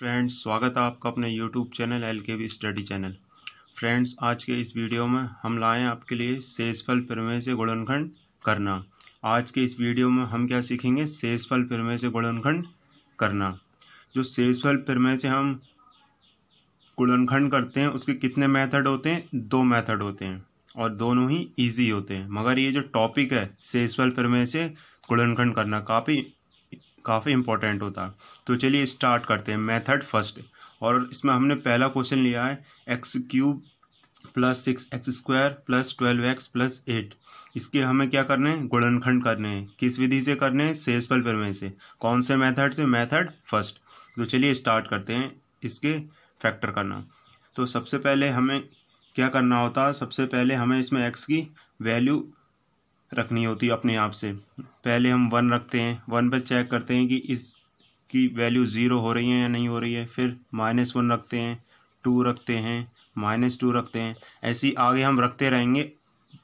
friends स्वागत है आपका अपने YouTube channel L K V study channel friends आज के इस वीडियो में हम लाए हैं आपके लिए फल फिरमे से गुणनखंड करना आज के इस वीडियो में हम क्या सीखेंगे फल फिरमे से गुणनखंड करना जो फल फिरमे से हम गुणनखंड करते हैं उसके कितने मेथड होते हैं दो मेथड होते हैं और दोनों ही ईजी होते हैं मगर ये जो टॉपिक है फल फिरमे से गुणनखंड करना काफ़ी काफ़ी इंपॉर्टेंट होता है तो चलिए स्टार्ट करते हैं मेथड फर्स्ट और इसमें हमने पहला क्वेश्चन लिया है x cube plus six x square plus twelve x plus eight इसके हमें क्या करने हैं गुणनखंड करने हैं किस विधि से करने हैं शेषफल प्रमेय से कौन से मेथड से मेथड फर्स्ट तो चलिए स्टार्ट करते हैं इसके फैक्टर करना तो सबसे पहले हमें क्या करना होता है सबसे पहले हमें इसमें एक्स की वैल्यू रखनी होती है अपने आप से पहले हम वन रखते हैं वन पर चेक करते हैं कि इसकी वैल्यू ज़ीरो हो रही है या नहीं हो रही है फिर माइनस वन रखते हैं टू रखते हैं माइनस टू रखते हैं ऐसी आगे हम रखते रहेंगे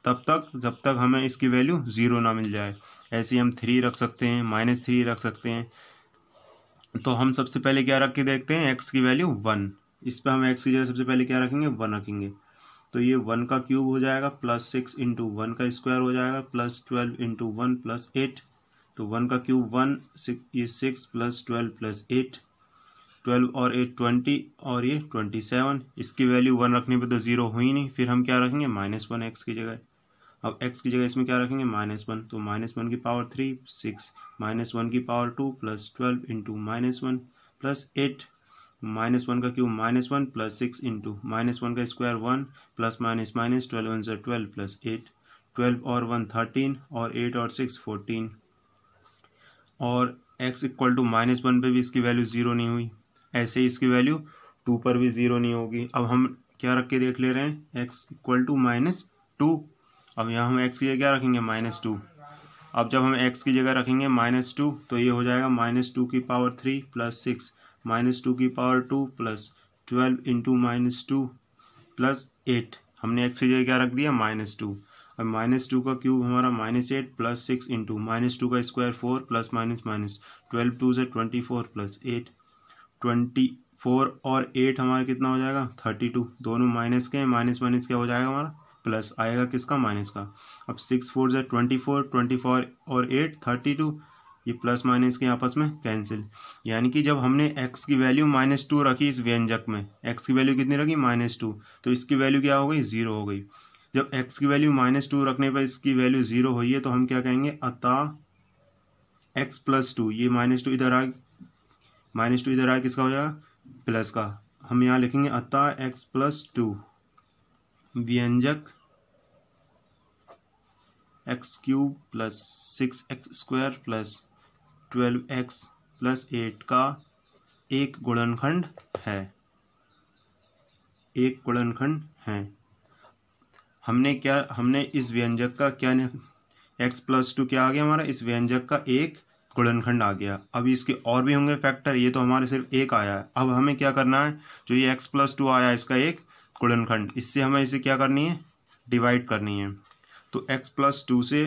तब तक जब तक हमें इसकी वैल्यू ज़ीरो ना मिल जाए ऐसे हम थ्री रख सकते हैं माइनस थ्री रख सकते हैं तो हम सबसे पहले क्या रख के देखते हैं एक्स की वैल्यू वन इस पर हम एक्स की जगह सबसे पहले क्या रखेंगे वन रखेंगे तो ये वन का क्यूब हो जाएगा प्लस सिक्स इंटू वन का स्क्वायर हो जाएगा plus twelve into one plus eight तो वन का क्यूब वन ये six plus twelve plus eight twelve और एट ट्वेंटी और ये ट्वेंटी सेवन इसकी वैल्यू वन रखने पे तो ज़ीरो हुई नहीं फिर हम क्या रखेंगे माइनस वन एक्स की जगह अब एक्स की जगह इसमें क्या रखेंगे माइनस वन तो माइनस वन की power three six minus one की power two plus twelve into minus one plus eight minus one का cube minus one plus six into minus one का square one plus minus minus twelve one जो twelve plus eight twelve और one thirteen और eight और six fourteen और x equal to minus one पर भी इसकी वैल्यू ज़ीरो नहीं हुई ऐसे ही इसकी वैल्यू टू पर भी ज़ीरो नहीं होगी अब हम क्या रख के देख ले रहे हैं x equal to minus two अब यहाँ हम एक्स की जगह क्या रखेंगे माइनस टू अब जब हम एक्स की जगह रखेंगे माइनस टू तो ये हो जाएगा माइनस टू की power three plus six minus two की power two plus twelve into minus two plus eight हमने एक्स की जगह क्या रख दिया माइनस टू और माइनस टू का क्यूब हमारा minus eight plus six into minus two का square four plus minus minus twelve two से twenty four plus eight twenty four और एट हमारा कितना हो जाएगा थर्टी टू दोनों माइनस के हैं माइनस माइनस क्या हो जाएगा हमारा प्लस आएगा किसका माइनस का अब सिक्स फोर से ट्वेंटी फोर ट्वेंटी फोर और एट थर्टी टू ये प्लस माइनस के आपस में कैंसिल यानी कि जब हमने एक्स की वैल्यू माइनस टू रखी इस व्यंजक में एक्स की वैल्यू कितनी रखी माइनस टू तो इसकी वैल्यू क्या हो गई ज़ीरो हो गई जब एक्स की वैल्यू माइनस टू रखने पर इसकी वैल्यू ज़ीरो हुई है तो हम क्या कहेंगे अता एक्स प्लस टू ये माइनस टू इधर आए माइनस टू इधर आए किसका हो जाएगा प्लस का हम यहाँ लिखेंगे अता एक्स प्लस टू व्यंजक x cube plus six x square plus twelve x plus eight का एक गुणनखंड है एक गुणनखंड है हमने क्या हमने इस व्यंजक का क्या एक्स प्लस टू क्या आ गया हमारा इस व्यंजक का एक गुणनखंड आ गया अब इसके और भी होंगे फैक्टर ये तो हमारे सिर्फ एक आया है अब हमें क्या करना है जो ये एक्स प्लस टू आया इसका एक गुणनखंड इससे हमें इसे क्या करनी है डिवाइड करनी है तो एक्स प्लस टू से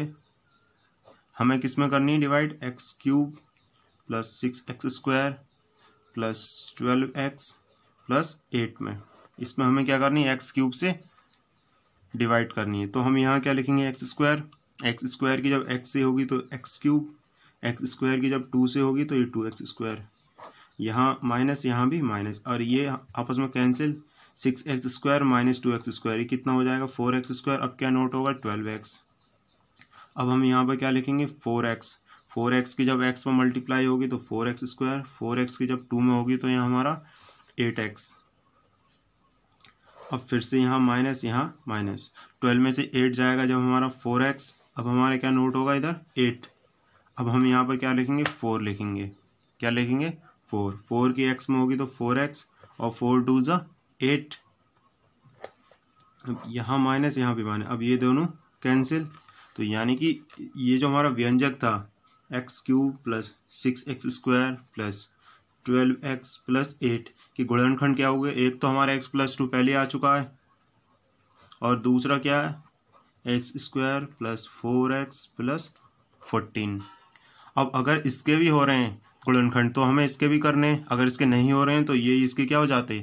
हमें किस में करनी है divide x cube plus six x square plus twelve x plus eight में इसमें हमें क्या करनी है एक्स क्यूब से डिवाइड करनी है तो हम यहाँ क्या लिखेंगे एक्स स्क्वायर एक्स स्क्वायर की जब एक्स से होगी तो एक्स क्यूब एक्स स्क्वायर की जब टू से होगी तो ये टू एक्स स्क्वायर यहाँ माइनस यहाँ भी माइनस और ये आपस में cancel six x square minus two x square ये कितना हो जाएगा फोर एक्स स्क्वायर अब क्या नोट होगा ट्वेल्व एक्स अब हम यहाँ पर क्या लिखेंगे फोर एक्स फोर एक्स की जब एक्स में मल्टीप्लाई होगी तो four x square four x की जब टू में होगी तो यहाँ हमारा एट एक्स अब फिर से यहाँ माइनस यहाँ माइनस ट्वेल्व में से एट जाएगा जब हमारा फोर एक्स अब हमारा क्या नोट होगा इधर एट अब हम यहाँ पर क्या लिखेंगे फोर लिखेंगे क्या लिखेंगे फोर फोर की एक्स में होगी तो फोर एक्स और फोर टू ज़ा एट यहाँ माइनस यहाँ भी माइनस अब ये दोनों कैंसिल तो यानी कि ये जो हमारा व्यंजक था x cube plus six x square plus twelve x plus eight कि गुणनखंड क्या हो गया एक तो हमारा एक्स प्लस टू पहले आ चुका है और दूसरा क्या है x square plus four x plus fourteen अब अगर इसके भी हो रहे हैं गुणनखंड तो हमें इसके भी करने हैं अगर इसके नहीं हो रहे हैं तो ये इसके क्या हो जाते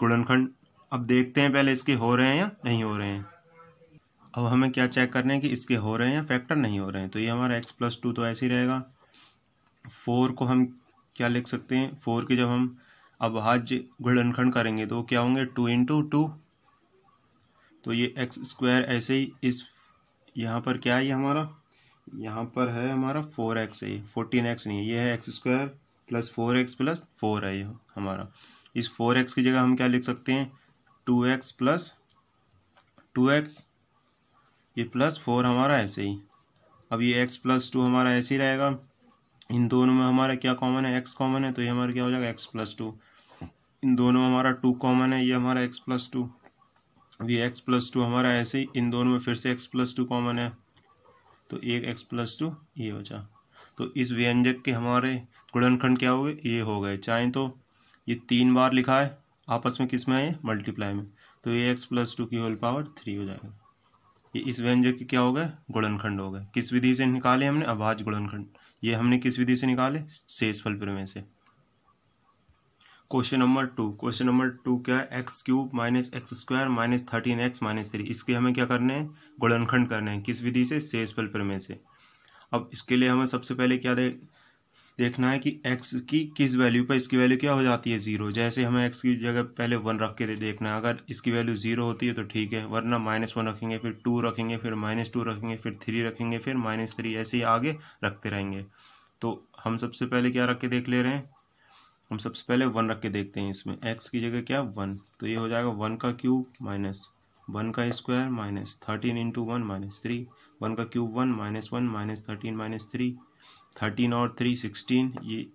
गुणनखंड अब देखते हैं पहले इसके हो रहे हैं या नहीं हो रहे हैं अब हमें क्या चेक करना है कि इसके हो रहे हैं या फैक्टर नहीं हो रहे हैं तो ये हमारा एक्स प्लस टू तो ऐसे ही रहेगा फोर को हम क्या लिख सकते हैं फोर के जब हम अब हाज गुणनखंड करेंगे तो क्या होंगे टू इंटू टू तो ये एक्स स्क्वायर ऐसे ही इस यहाँ पर क्या है ये हमारा यहाँ पर है हमारा फोर एक्स है फोर्टीन एक्स नहीं है ये है x square plus four x plus four है ये हमारा इस फोर एक्स की जगह हम क्या लिख सकते हैं two x plus two x ये प्लस फोर हमारा ऐसे ही अब ये एक्स प्लस टू हमारा ऐसे ही रहेगा इन दोनों में हमारा क्या कॉमन है एक्स कॉमन है तो ये हमारा क्या हो जाएगा एक्स प्लस टू इन दोनों में हमारा टू कॉमन है ये हमारा एक्स प्लस टू अब ये एक्स प्लस टू हमारा ऐसे ही इन दोनों में फिर से एक्स प्लस टू कॉमन है तो एक एक्स प्लस टू ये हो जा तो इस व्यंजक के हमारे गुणनखंड क्या हो गए ये हो गए चाहे तो ये तीन बार लिखा है आपस में किस में है मल्टीप्लाई में तो ये एक्स प्लस टू की होल पावर थ्री हो जाएगा ये इस व्यंजक के क्या हो गए गुणनखंड हो गए किस विधि से निकाले हमने अभाज्य गुणनखंड ये हमने किस विधि से निकाले शेषफल प्रमेय से question number two question number two क्या है x cube minus x square minus thirteen x minus three इसके हमें क्या करने हैं गुणनखंड करने हैं किस विधि से शेषफल प्रमेय से अब इसके लिए हमें सबसे पहले क्या देखना है कि एक्स की किस वैल्यू पर इसकी वैल्यू क्या हो जाती है ज़ीरो जैसे हमें एक्स की जगह पहले वन रख के देखना है अगर इसकी वैल्यू ज़ीरो होती है तो ठीक है वरना माइनस वन रखेंगे फिर टू रखेंगे फिर माइनस टू रखेंगे फिर थ्री रखेंगे फिर माइनस थ्री ऐसे ही आगे रखते रहेंगे तो हम सबसे पहले क्या रख के देख ले रहे हैं हम सबसे पहले वन रख के देखते हैं इसमें एक्स की जगह क्या वन तो ये हो जाएगा वन का क्यूब माइनस वन का square minus thirteen into one minus three one का cube one minus one minus thirteen minus three thirteen और थ्री सिक्सटीन ये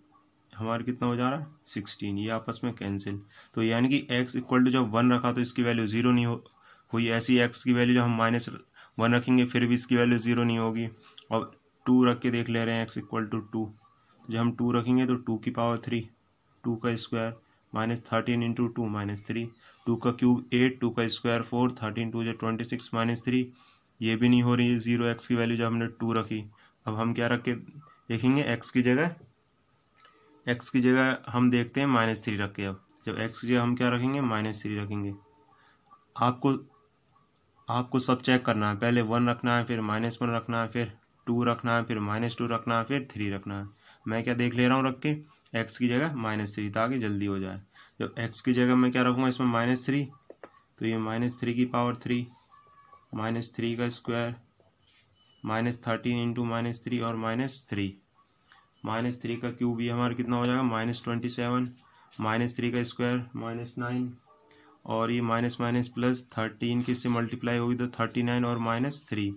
हमारा कितना हो जा रहा है सिक्सटीन ये आपस में कैंसिल तो यानी कि एक्स इक्वल टू जब वन रखा तो इसकी वैल्यू ज़ीरो नहीं हो हुई ऐसी एक्स की वैल्यू जब हम माइनस वन रखेंगे फिर भी इसकी वैल्यू ज़ीरो नहीं होगी और टू रख के देख ले रहे हैं एक्स इक्वल टू टू जब हम टू रखेंगे तो टू की पावर थ्री टू का square minus thirteen into two minus three two का क्यूब एट टू का स्क्वायर फोर थर्टीन टू जो ट्वेंटी सिक्स माइनस थ्री ये भी नहीं हो रही है ज़ीरो एक्स की वैल्यू जब हमने टू रखी अब हम क्या रख के देखेंगे एक्स की जगह एक्स की जगह हम देखते हैं माइनस थ्री रख के अब जब एक्स की जगह हम क्या रखेंगे माइनस थ्री रखेंगे आपको आपको सब चेक करना है पहले वन रखना है फिर माइनस वन रखना है फिर टू रखना है फिर माइनस टू रखना है फिर थ्री रखना है मैं क्या देख ले रहा हूँ रख के एक्स की जगह माइनस थ्री ताकि जल्दी हो जाए जब एक्स की जगह मैं क्या रखूँगा इसमें माइनस थ्री तो ये माइनस थ्री की पावर थ्री माइनस थ्री का square minus thirteen into minus three और माइनस थ्री माइनस थ्री का क्यूब ये हमारा कितना हो जाएगा minus twenty seven minus three का स्क्वायर माइनस नाइन और ये माइनस माइनस प्लस थर्टीन किससे से मल्टीप्लाई होगी तो थर्टी नाइन और माइनस थ्री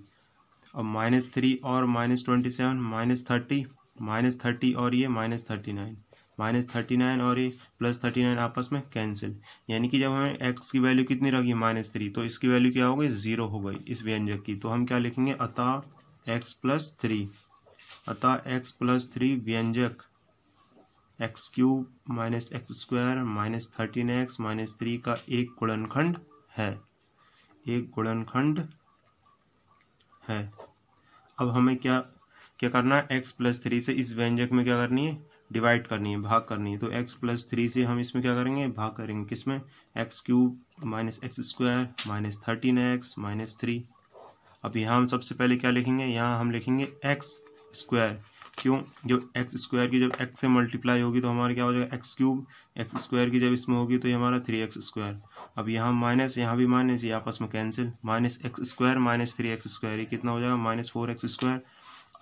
अब माइनस थ्री और minus twenty seven minus thirty minus thirty और ये minus thirty nine minus thirty nine और ये प्लस थर्टी नाइन आपस में कैंसिल यानी कि जब हमें एक्स की वैल्यू कितनी रखी माइनस थ्री तो इसकी वैल्यू क्या हो गई जीरो हो गई इस व्यंजक की तो हम क्या लिखेंगे अतः एक्स प्लस थ्री अतः एक्स प्लस थ्री व्यंजक x cube minus x square minus thirteen x minus three का एक गुणनखंड है एक गुणनखंड है अब हमें क्या क्या करना है एक्स प्लस थ्री से इस व्यंजक में क्या करनी है डिवाइड करनी है भाग करनी है तो एक्स प्लस थ्री से हम इसमें क्या करेंगे भाग करेंगे किसमें x cube minus x square minus thirteen x minus three अब यहाँ हम सबसे पहले क्या लिखेंगे यहाँ हम लिखेंगे एक्स स्क्वायर क्यों जब एक्स स्क्वायर की जब एक्स से मल्टीप्लाई होगी तो हमारा क्या हो जाएगा एक्स क्यूब एक्स स्क्वायर की जब इसमें होगी तो ये हमारा थ्री एक्स स्क्वायर अब यहाँ माइनस यहाँ भी माइनस ये आपस में cancel minus x square minus three x square ये कितना हो जाएगा माइनस फोर एक्स स्क्वायर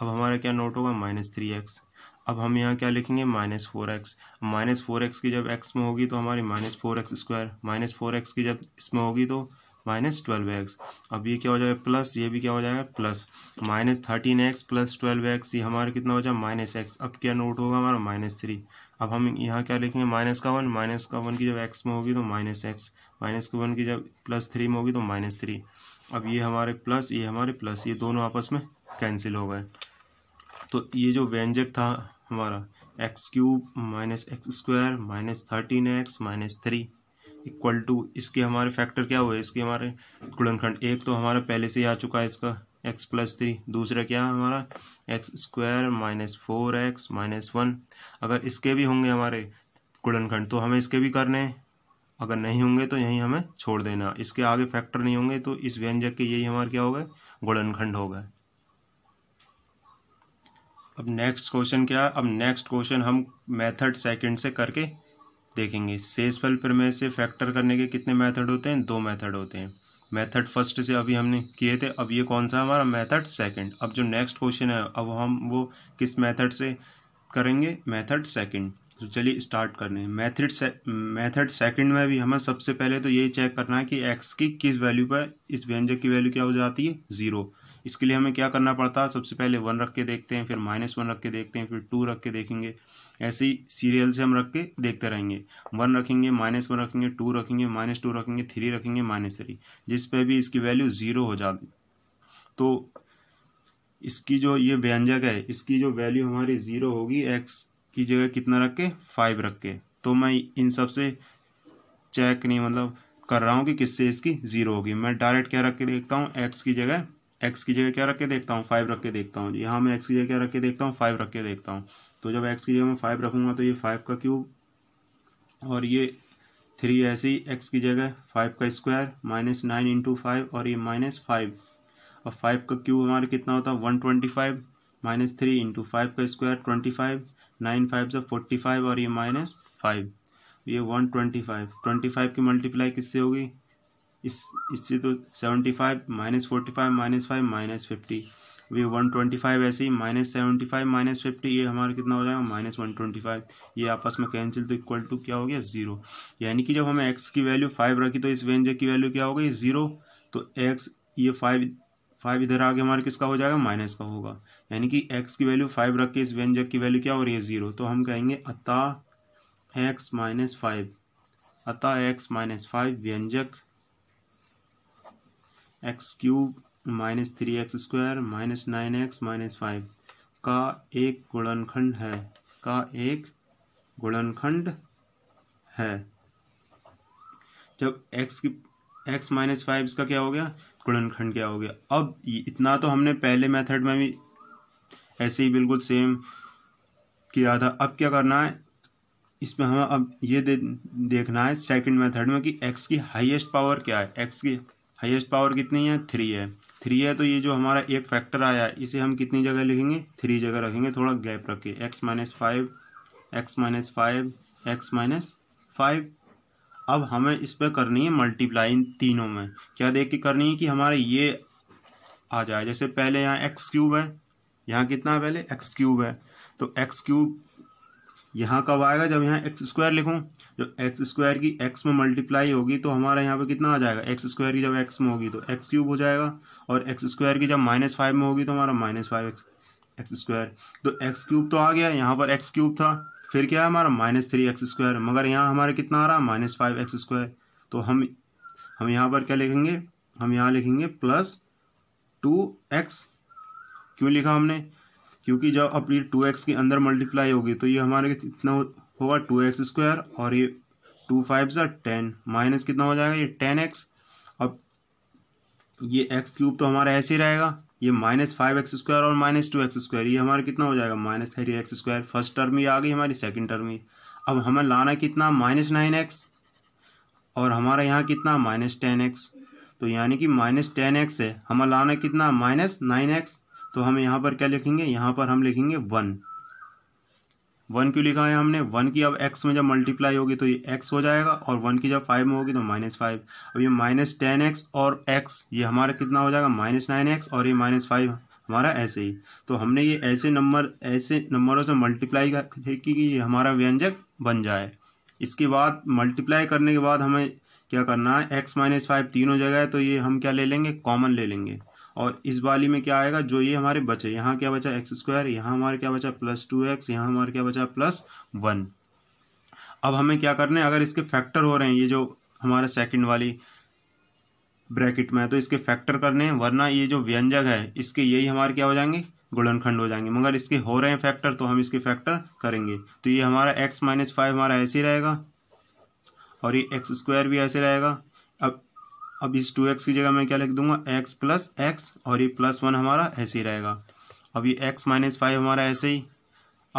अब हमारा क्या नोट होगा माइनस थ्री एक्स अब हम यहाँ क्या लिखेंगे minus four x minus four x की जब एक्स में होगी तो हमारी minus four x square minus four x की जब इसमें होगी तो माइनस ट्वेल्व एक्स अब ये क्या हो जाएगा प्लस ये भी क्या हो जाएगा plus minus thirteen x plus twelve x ये हमारा कितना हो जाएगा माइनस एक्स अब क्या नोट होगा हमारा माइनस थ्री अब हम यहाँ क्या लिखेंगे माइनस का वन माइनस का वन की जब एक्स में होगी तो माइनस एक्स माइनस का वन की जब प्लस थ्री में होगी तो माइनस थ्री अब ये हमारे प्लस ये हमारे प्लस ये दोनों आपस में कैंसिल हो गए तो ये जो व्यंजक था हमारा x cube minus x square minus thirteen x minus three equal to इसके हमारे फैक्टर क्या हुए इसके हमारे गुणनखंड एक तो हमारा पहले से ही आ चुका है इसका एक्स प्लस थ्री दूसरा क्या है हमारा x square minus four x minus one अगर इसके भी होंगे हमारे गुणनखंड तो हमें इसके भी करने हैं अगर नहीं होंगे तो यहीं हमें छोड़ देना इसके आगे फैक्टर नहीं होंगे तो इस व्यंजक के यही हमारे क्या होगा गुणनखंड होगा अब नेक्स्ट क्वेश्चन क्या अब नेक्स्ट क्वेश्चन हम मेथड सेकंड से करके देखेंगे सेसफल प्रमेय से फैक्टर करने के कितने मेथड होते हैं दो मेथड होते हैं मेथड फर्स्ट से अभी हमने किए थे अब ये कौन सा हमारा मेथड सेकंड अब जो नेक्स्ट क्वेश्चन है अब हम वो किस मेथड से करेंगे मेथड सेकंड तो चलिए स्टार्ट करने मेथड से मेथड सेकंड में भी हमें सबसे पहले तो यही चेक करना है कि एक्स की किस वैल्यू पर इस व्यंजक की वैल्यू क्या हो जाती है ज़ीरो इसके लिए हमें क्या करना पड़ता है सबसे पहले वन रख के देखते हैं फिर माइनस वन रख के देखते हैं फिर टू रख के देखेंगे ऐसे ही सीरियल से हम रख के देखते रहेंगे वन रखेंगे माइनस वन रखेंगे टू रखेंगे माइनस टू रखेंगे थ्री रखेंगे माइनस थ्री जिस पर भी इसकी वैल्यू ज़ीरो हो जाती तो इसकी जो ये व्यंजक है इसकी जो वैल्यू हमारी ज़ीरो होगी एक्स की जगह कितना रख के फाइव रख के तो मैं इन सब से चेक नहीं मतलब कर रहा हूँ कि किससे इसकी ज़ीरो होगी मैं डायरेक्ट क्या रख के देखता हूँ एक्स की जगह एक्स की जगह क्या रख के देखता हूँ फाइव रख के देखता हूँ यहाँ मैं एक्स की जगह क्या रख के देखता हूँ फाइव रख के देखता हूँ तो जब एक्स की जगह मैं फाइव रखूँगा तो ये फाइव का क्यूब और ये थ्री ऐसे ही एक्स की जगह फाइव का square minus nine into five और ये माइनस फाइव और फाइव का क्यूब हमारा कितना होता है one twenty five minus three into five का square twenty five nine five से फोर्टी फाइव और ये माइनस फाइव ये one twenty five twenty five की मल्टीप्लाई किससे होगी इस इससे तो seventy five minus forty five minus five minus fifty वे वन ट्वेंटी फाइव ऐसे ही minus seventy five minus fifty ये हमारा कितना हो जाएगा माइनस वन ट्वेंटी फाइव ये आपस में कैंसिल तो इक्वल टू क्या हो गया जीरो यानी कि जब हमें एक्स की वैल्यू फाइव रखी तो इस व्यंजक की वैल्यू क्या हो गई जीरो तो एक्स ये फाइव फाइव इधर आगे हमारा किसका हो जाएगा माइनस का होगा यानी कि एक्स की वैल्यू फाइव रख के इस व्यंजक की वैल्यू क्या हो रही है जीरो तो हम कहेंगे अतः एक्स माइनस फाइव अतः एक्स माइनस फाइव व्यंजक x cube minus three x square minus nine x minus five का एक गुणनखंड है का एक गुणनखंड है जब x की x माइनस फाइव इसका क्या हो गया गुणनखंड क्या हो गया अब इतना तो हमने पहले मेथड में भी ऐसे ही बिल्कुल सेम किया था अब क्या करना है इसमें हमें अब ये दे, देखना है सेकंड मेथड में कि x की हाईएस्ट पावर क्या है x की हाईएस्ट पावर कितनी है थ्री है थ्री है तो ये जो हमारा एक फैक्टर आया इसे हम कितनी जगह लिखेंगे थ्री जगह रखेंगे थोड़ा गैप रख के x minus five x minus five x minus five अब हमें इस पर करनी है मल्टीप्लाई इन तीनों में क्या देख के करनी है कि हमारा ये आ जाए जैसे पहले यहाँ एक्स क्यूब है यहाँ कितना है पहले एक्स क्यूब है तो एक्स क्यूब यहाँ कब आएगा जब यहाँ एक्स स्क्वायर लिखूँ जब एक्स स्क्वायर की एक्स में मल्टीप्लाई होगी तो हमारा यहाँ पे कितना आ जाएगा एक्स स्क्वायर की जब एक्स में होगी तो एक्स क्यूब हो जाएगा और एक्स स्क्वायर की जब माइनस फाइव में होगी तो हमारा minus five x x square तो एक्स क्यूब तो आ गया यहाँ पर एक्स क्यूब था फिर क्या है हमारा माइनस थ्री एक्स स्क्वायर मगर यहाँ हमारा कितना आ रहा है माइनस फाइव एक्स स्क्वायर तो हम हम यहाँ पर क्या लिखेंगे हम यहाँ लिखेंगे प्लस टू एक्स क्यों लिखा हमने क्योंकि जब अब ये टू एक्स के अंदर मल्टीप्लाई होगी तो ये हमारे कितना होगा टू एक्स स्क्वायर और ये टू फाइव ज़ा टेन माइनस कितना हो जाएगा ये टेन एक्स अब ये एक्स क्यूब तो हमारा ऐसे ही रहेगा ये माइनस फाइव एक्स स्क्वायर और माइनस टू एक्स स्क्वायर ये हमारा कितना हो जाएगा minus three x square first term ही आ गई हमारी सेकेंड टर्म ही अब हमें लाना कितना माइनस नाइन एक्स और हमारा यहाँ कितना माइनस टेन एक्स तो यानी कि माइनस टेन एक्स है हमें लाना कितना माइनस नाइन एक्स तो हम यहाँ पर क्या लिखेंगे यहाँ पर हम लिखेंगे वन वन क्यों लिखा है हमने वन की अब एक्स में जब मल्टीप्लाई होगी तो ये एक्स हो जाएगा और वन की जब फाइव में होगी तो माइनस फाइव अब ये माइनस टेन एक्स और एक्स ये हमारा कितना हो जाएगा माइनस नाइन एक्स और ये माइनस फाइव हमारा ऐसे ही तो हमने ये ऐसे नंबर ऐसे नंबरों से मल्टीप्लाई की कि ये हमारा व्यंजक बन जाए इसके बाद मल्टीप्लाई करने के बाद हमें क्या करना है एक्स माइनस फाइव तीन हो जाएगा तो ये हम क्या ले लेंगे कॉमन ले लेंगे और इस वाली में क्या आएगा जो ये हमारे बचे यहाँ क्या बचा एक्स स्क्वायर यहाँ हमारे क्या बचा प्लस टू एक्स यहाँ हमारे क्या बचा प्लस वन अब हमें क्या करना है अगर इसके फैक्टर हो रहे हैं ये जो हमारे सेकंड वाली ब्रैकेट में है तो इसके फैक्टर करने हैं वरना ये जो व्यंजक है इसके यही हमारे क्या हो जाएंगे गुणनखंड हो जाएंगे मगर इसके हो रहे हैं फैक्टर तो हम इसके फैक्टर करेंगे तो ये हमारा एक्स माइनस फाइव हमारा ऐसे ही रहेगा और ये एक्स स्क्वायर भी ऐसे रहेगा अब अब इस टू एक्स की जगह मैं क्या लिख दूंगा एक्स प्लस एक्स और ये प्लस वन हमारा ऐसे ही रहेगा अब ये एक्स माइनस फाइव हमारा ऐसे ही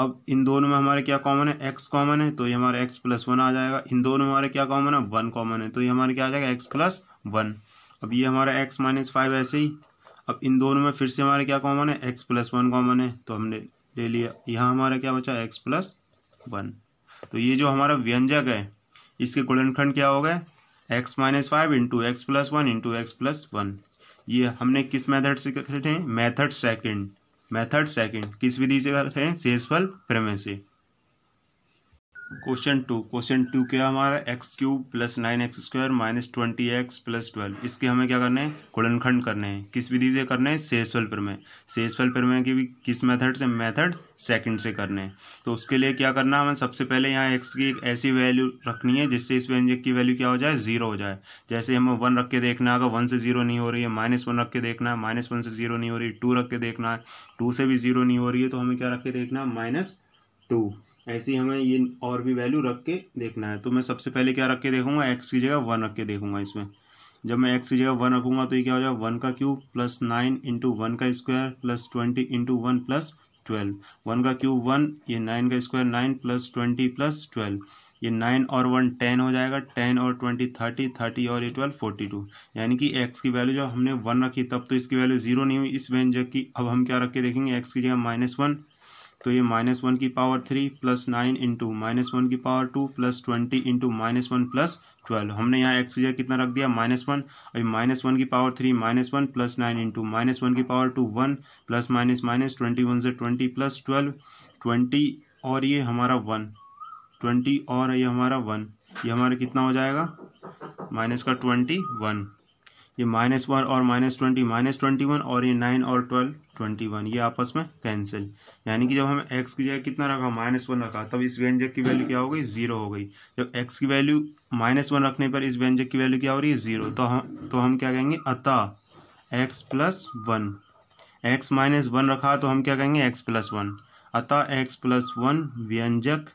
अब इन दोनों में हमारा क्या कॉमन है एक्स कॉमन है तो ये हमारा एक्स प्लस वन आ जाएगा इन दोनों में हमारे क्या कॉमन है वन कॉमन है तो ये हमारा क्या आ जाएगा एक्स प्लस वन अब ये हमारा एक्स माइनस फाइव ऐसे ही अब इन दोनों में फिर से हमारे क्या कॉमन है एक्स प्लस वन कॉमन है तो हमने ले लिया यहाँ हमारा क्या बचा एक्स प्लस वन तो ये जो हमारा व्यंजक है इसके गुणनखंड क्या हो गए x minus five into x plus one into x plus one ये हमने किस मेथड से कर रहे हैं मेथड सेकंड मेथड सेकंड किस विधि से कर रहे हैं शेषफल प्रमेय से क्वेश्चन टू क्वेश्चन टू क्या हमारा x cube plus nine x square minus twenty x plus twelve इसके हमें क्या करने हैं गुणनखंड करने हैं किस विधि से करने हैं सेसफल प्रमेय सेसफल प्रमेय की भी किस मेथड से मेथड सेकंड से करने हैं तो उसके लिए क्या करना है हमें सबसे पहले यहाँ एक्स की एक ऐसी वैल्यू रखनी है जिससे इस व्यंजक की वैल्यू क्या हो जाए जीरो हो जाए जैसे हमें वन रख के देखना है अगर वन से जीरो नहीं हो रही है माइनस वन रख के देखना है माइनस वन से जीरो नहीं हो रही टू रख के देखना है टू से भी जीरो नहीं हो रही है तो हमें क्या रख के देखना है माइनस टू ऐसी हमें ये और भी वैल्यू रख के देखना है तो मैं सबसे पहले क्या रख के देखूंगा एक्स की जगह वन रख के देखूंगा इसमें जब मैं एक्स की जगह वन रखूंगा तो ये क्या हो जाएगा वन का cube plus nine into one का square plus twenty into one plus twelve one का क्यूब वन ये नाइन का square nine plus twenty plus twelve ये नाइन और वन टेन हो जाएगा टेन और ट्वेंटी थर्टी थर्टी और ये ट्वेल्व फोर्टी टू यानी कि एक्स की वैल्यू जब हमने वन रखी तब तो इसकी वैल्यू जीरो नहीं हुई इस व्यंजक की अब हम क्या रख के देखेंगे एक्स की जगह माइनस वन तो ये माइनस वन की power three plus nine into minus one की power two plus twenty into minus one plus twelve हमने यहाँ एक्स की जगह कितना रख दिया माइनस वन अभी माइनस वन की power three minus one plus nine into minus one की power two one plus minus minus twenty one से ट्वेंटी प्लस ट्वेल्व ट्वेंटी और ये हमारा वन ट्वेंटी और ये हमारा वन ये हमारा कितना हो जाएगा माइनस का ट्वेंटी वन ये माइनस वन और minus twenty minus twenty one और ये नाइन और ट्वेल्व ट्वेंटी वन ये आपस में कैंसिल यानी कि जब हमें एक्स की जगह कितना रखा माइनस वन रखा तब इस व्यंजक की वैल्यू क्या हो गई जीरो हो गई जब एक्स की वैल्यू माइनस वन रखने पर इस व्यंजक की वैल्यू क्या हो रही है जीरो तो हम तो हम क्या कहेंगे अतः x plus one x minus one रखा तो हम क्या कहेंगे एक्स प्लस वन अतः एक्स प्लस वन व्यंजक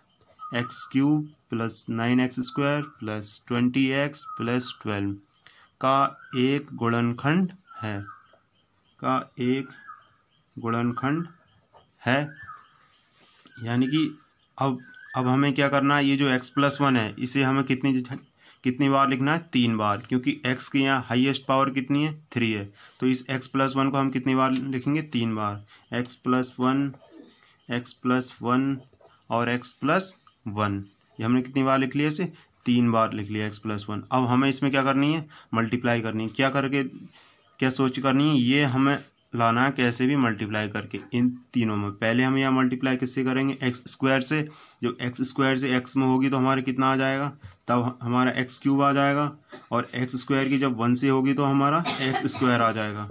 x cube plus nine x square plus twenty x plus twelve का एक गुणनखंड है का एक गुणनखंड है यानी कि अब अब हमें क्या करना है ये जो x प्लस वन है इसे हमें कितनी कितनी बार लिखना है तीन बार क्योंकि x की यहाँ हाईएस्ट पावर कितनी है थ्री है तो इस x प्लस वन को हम कितनी बार लिखेंगे तीन बार x plus one x plus one और x प्लस वन ये हमने कितनी बार लिख लिया इसे तीन बार लिख लिया एक्स प्लस वन अब हमें इसमें क्या करनी है मल्टीप्लाई करनी है क्या करके क्या सोच करनी है ये हमें लाना है कैसे भी मल्टीप्लाई करके इन तीनों में पहले हम यहाँ मल्टीप्लाई किससे करेंगे एक्स स्क्वायर से जब एक्स स्क्वायर से एक्स में होगी तो हमारा कितना आ जाएगा तब हमारा एक्स क्यूब आ जाएगा और एक्स स्क्वायर की जब वन से होगी तो हमारा एक्स स्क्वायर आ जाएगा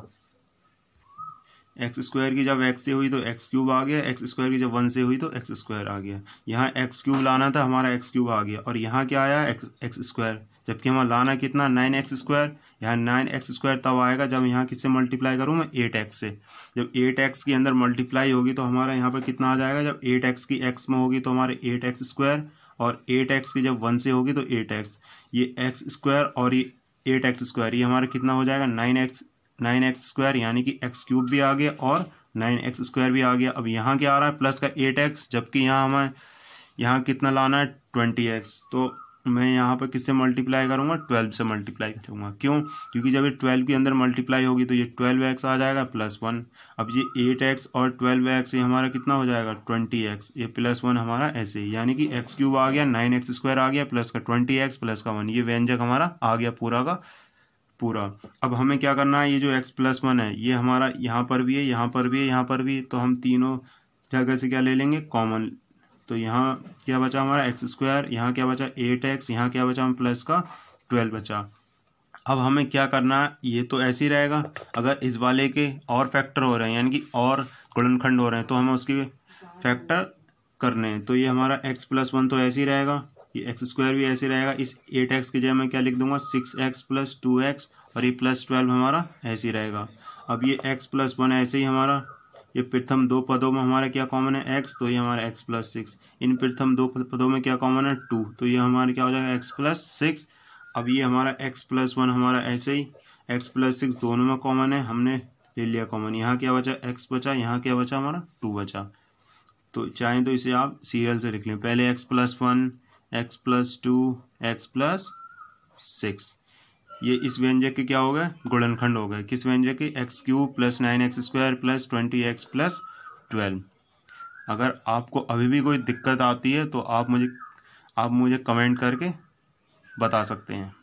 एक्स स्क्वायर की जब एक्स से हुई तो एक्स क्यूब आ गया एक्स स्क्वायर की जब वन से हुई तो एक्स स्क्वायर आ गया यहाँ एक्स क्यूब लाना था हमारा एक्स क्यूब आ गया और यहाँ क्या आया एक्स एक्स स्क्वायर जबकि हमारा लाना कितना नाइन एक्स स्क्वायर यहाँ नाइन एक्स स्क्वायर तब आएगा जब यहाँ किससे मल्टीप्लाई करूँ मैं एट एक्स से जब एट एक्स के अंदर मल्टीप्लाई होगी तो हमारा यहाँ पर कितना आ जाएगा जब एट एक्स की एक्स में होगी तो हमारे एट एक्स स्क्वायर और एट एक्स की जब वन से होगी तो एट एक्स ये एक्स स्क्वायर और ये एट एक्स स्क्वायर ये हमारा कितना हो जाएगा nine x nine x square यानी कि एक्स क्यूब भी आ गया और नाइन एक्स स्क्वायर भी आ गया अब यहाँ क्या आ रहा है प्लस का एट एक्स जबकि यहाँ हमें यहाँ कितना लाना है ट्वेंटी एक्स तो मैं यहाँ पर किससे मल्टीप्लाई करूँगा ट्वेल्व से मल्टीप्लाई करूँगा क्यों क्योंकि जब ये ट्वेल्व के अंदर मल्टीप्लाई होगी तो ये ट्वेल्व एक्स आ जाएगा प्लस वन अब ये एट एक्स और ट्वेल्व एक्स ये हमारा कितना हो जाएगा ट्वेंटी एक्स ये प्लस वन हमारा ऐसे ही यानी कि एक्स क्यूब आ गया नाइन एक्स स्क्वायर आ गया प्लस का ट्वेंटी एक्स प्लस का वन ये व्यंजक हमारा आ गया पूरा का पूरा अब हमें क्या करना है ये जो x प्लस वन है ये हमारा यहाँ पर भी है यहाँ पर भी है यहाँ पर भी तो हम तीनों जगह से क्या ले लेंगे कॉमन तो यहाँ क्या बचा हमारा एक्स स्क्वायर यहाँ क्या बचा एट एक्स यहाँ क्या बचा हम प्लस का ट्वेल्व बचा अब हमें क्या करना है ये तो ऐसे ही रहेगा अगर इस वाले के और फैक्टर हो रहे हैं यानी कि और गुणनखंड हो रहे हैं तो हमें उसके फैक्टर करने हैं तो ये हमारा एक्स प्लस वन तो ऐसे ही रहेगा ये एक्स स्क्वायर भी ऐसे रहेगा इस एट एक्स की जगह मैं क्या लिख दूंगा six x plus two x और ये प्लस ट्वेल्व हमारा ऐसे ही रहेगा अब ये एक्स प्लस वन ऐसे ही हमारा ये प्रथम दो पदों में हमारा क्या कॉमन है एक्स तो ये हमारा एक्स प्लस सिक्स इन प्रथम दो पदों में क्या कॉमन है टू तो ये हमारा क्या हो जाएगा एक्स प्लस सिक्स अब ये हमारा एक्स प्लस वन हमारा ऐसे ही एक्स प्लस सिक्स दोनों में कॉमन है हमने ले लिया कॉमन यहाँ क्या बचा एक्स बचा यहाँ क्या बचा हमारा टू बचा तो चाहें तो इसे आप सीरियल से लिख लें पहले x plus one x plus two x plus six ये इस व्यंजक के क्या हो गए गुणनखंड हो गए किस व्यंजक के x cube plus nine x square plus twenty x plus twelve अगर आपको अभी भी कोई दिक्कत आती है तो आप मुझे आप मुझे कमेंट करके बता सकते हैं